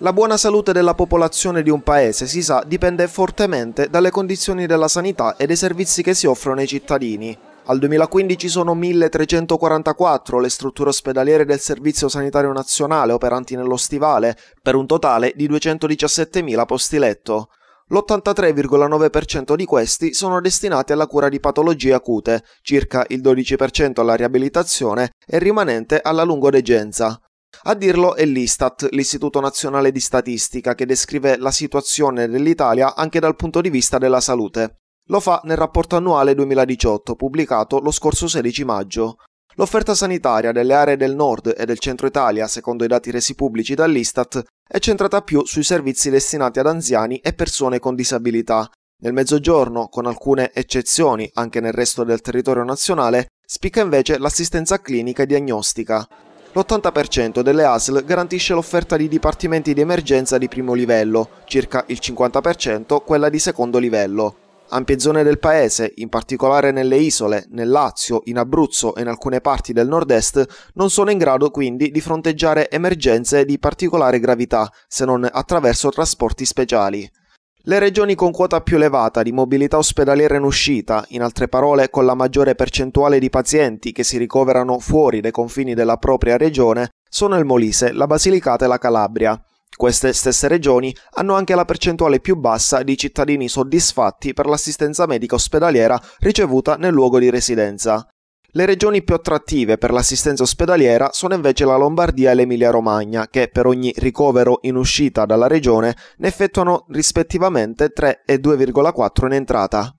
La buona salute della popolazione di un paese, si sa, dipende fortemente dalle condizioni della sanità e dei servizi che si offrono ai cittadini. Al 2015 sono 1344 le strutture ospedaliere del Servizio Sanitario Nazionale operanti nello Stivale, per un totale di 217.000 posti letto. L'83,9% di questi sono destinati alla cura di patologie acute, circa il 12% alla riabilitazione e il rimanente alla lungodegenza. A dirlo è l'Istat, l'Istituto Nazionale di Statistica, che descrive la situazione dell'Italia anche dal punto di vista della salute. Lo fa nel rapporto annuale 2018, pubblicato lo scorso 16 maggio. L'offerta sanitaria delle aree del nord e del centro Italia, secondo i dati resi pubblici dall'Istat, è centrata più sui servizi destinati ad anziani e persone con disabilità. Nel mezzogiorno, con alcune eccezioni anche nel resto del territorio nazionale, spicca invece l'assistenza clinica e diagnostica l'80% delle ASL garantisce l'offerta di dipartimenti di emergenza di primo livello, circa il 50% quella di secondo livello. Ampie zone del paese, in particolare nelle isole, nel Lazio, in Abruzzo e in alcune parti del nord-est, non sono in grado quindi di fronteggiare emergenze di particolare gravità, se non attraverso trasporti speciali. Le regioni con quota più elevata di mobilità ospedaliera in uscita, in altre parole con la maggiore percentuale di pazienti che si ricoverano fuori dai confini della propria regione, sono il Molise, la Basilicata e la Calabria. Queste stesse regioni hanno anche la percentuale più bassa di cittadini soddisfatti per l'assistenza medica ospedaliera ricevuta nel luogo di residenza. Le regioni più attrattive per l'assistenza ospedaliera sono invece la Lombardia e l'Emilia-Romagna, che per ogni ricovero in uscita dalla regione ne effettuano rispettivamente 3 e 2,4 in entrata.